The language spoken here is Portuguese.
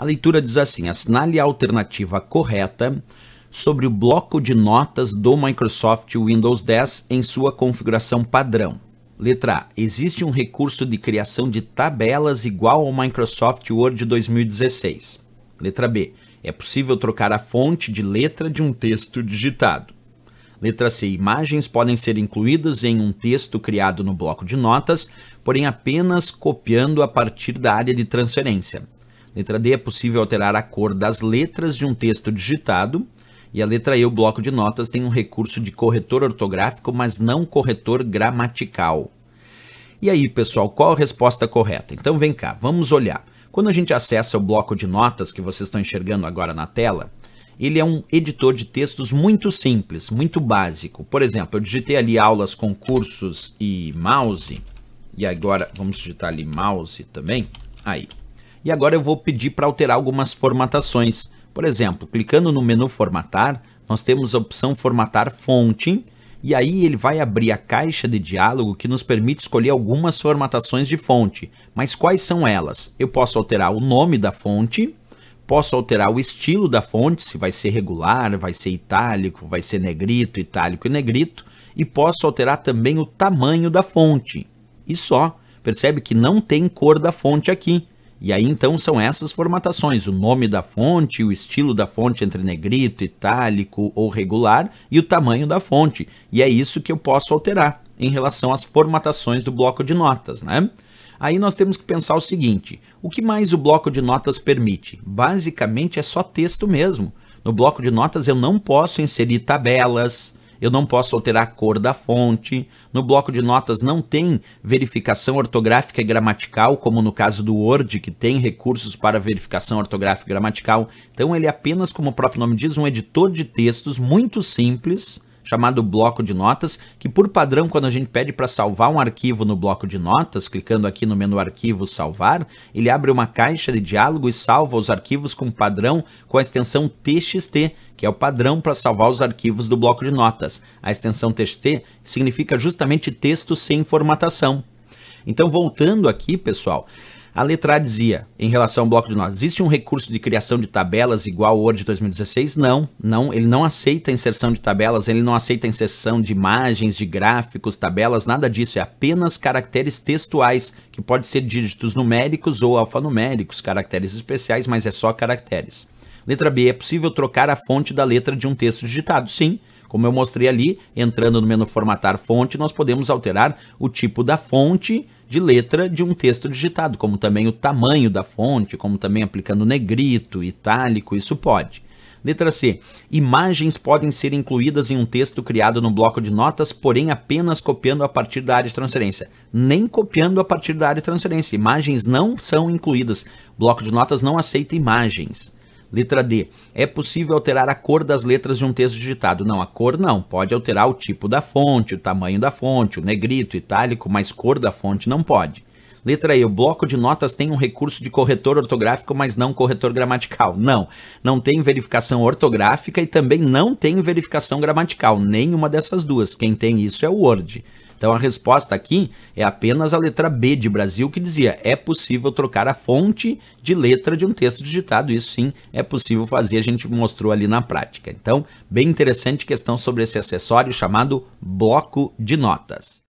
A leitura diz assim: assinale a alternativa correta sobre o bloco de notas do Microsoft Windows 10 em sua configuração padrão. Letra A. Existe um recurso de criação de tabelas igual ao Microsoft Word 2016. Letra B. É possível trocar a fonte de letra de um texto digitado. Letra C. Imagens podem ser incluídas em um texto criado no bloco de notas, porém apenas copiando a partir da área de transferência. Letra D, é possível alterar a cor das letras de um texto digitado. E a letra E, o bloco de notas, tem um recurso de corretor ortográfico, mas não corretor gramatical. E aí, pessoal, qual a resposta correta? Então vem cá, vamos olhar. Quando a gente acessa o bloco de notas que vocês estão enxergando agora na tela, ele é um editor de textos muito simples, muito básico. Por exemplo, eu digitei ali aulas, concursos e mouse. E agora vamos digitar ali mouse também. Aí, e agora eu vou pedir para alterar algumas formatações. Por exemplo, clicando no menu formatar, nós temos a opção formatar fonte e aí ele vai abrir a caixa de diálogo que nos permite escolher algumas formatações de fonte. Mas quais são elas? Eu posso alterar o nome da fonte, posso alterar o estilo da fonte, se vai ser regular, vai ser itálico, vai ser negrito, itálico e negrito, e posso alterar também o tamanho da fonte. E só, percebe que não tem cor da fonte aqui. E aí então são essas formatações, o nome da fonte, o estilo da fonte entre negrito, itálico ou regular e o tamanho da fonte. E é isso que eu posso alterar em relação às formatações do bloco de notas, né? Aí nós temos que pensar o seguinte: o que mais o bloco de notas permite? Basicamente é só texto mesmo. No bloco de notas eu não posso inserir tabelas, eu não posso alterar a cor da fonte. No bloco de notas não tem verificação ortográfica e gramatical, como no caso do Word, que tem recursos para verificação ortográfica e gramatical. Então ele é apenas, como o próprio nome diz, um editor de textos muito simples chamado bloco de notas, que por padrão quando a gente pede para salvar um arquivo no bloco de notas, clicando aqui no menu arquivo salvar, ele abre uma caixa de diálogo e salva os arquivos com padrão com a extensão txt, que é o padrão para salvar os arquivos do bloco de notas. A extensão txt significa justamente texto sem formatação. Então voltando aqui, pessoal, a letra A dizia, em relação ao bloco de notas, existe um recurso de criação de tabelas igual ao Word 2016? Não, não, ele não aceita a inserção de tabelas, ele não aceita a inserção de imagens, de gráficos, tabelas, nada disso, é apenas caracteres textuais, que pode ser dígitos numéricos ou alfanuméricos, caracteres especiais, mas é só caracteres. Letra B, é possível trocar a fonte da letra de um texto digitado? Sim, como eu mostrei ali, entrando no menu formatar fonte, nós podemos alterar o tipo da fonte de letra de um texto digitado, como também o tamanho da fonte, como também aplicando negrito, itálico, isso pode. Letra C. Imagens podem ser incluídas em um texto criado no bloco de notas, porém apenas copiando a partir da área de transferência. Nem copiando a partir da área de transferência. Imagens não são incluídas. bloco de notas não aceita imagens. Letra D. É possível alterar a cor das letras de um texto digitado? Não, a cor não. Pode alterar o tipo da fonte, o tamanho da fonte, o negrito, itálico, mas cor da fonte não pode. Letra E. O bloco de notas tem um recurso de corretor ortográfico, mas não corretor gramatical. Não. Não tem verificação ortográfica e também não tem verificação gramatical. Nenhuma dessas duas. Quem tem isso é o Word. Então a resposta aqui é apenas a letra B de Brasil, que dizia: é possível trocar a fonte de letra de um texto digitado. Isso sim é possível fazer, a gente mostrou ali na prática. Então, bem interessante questão sobre esse acessório chamado bloco de notas.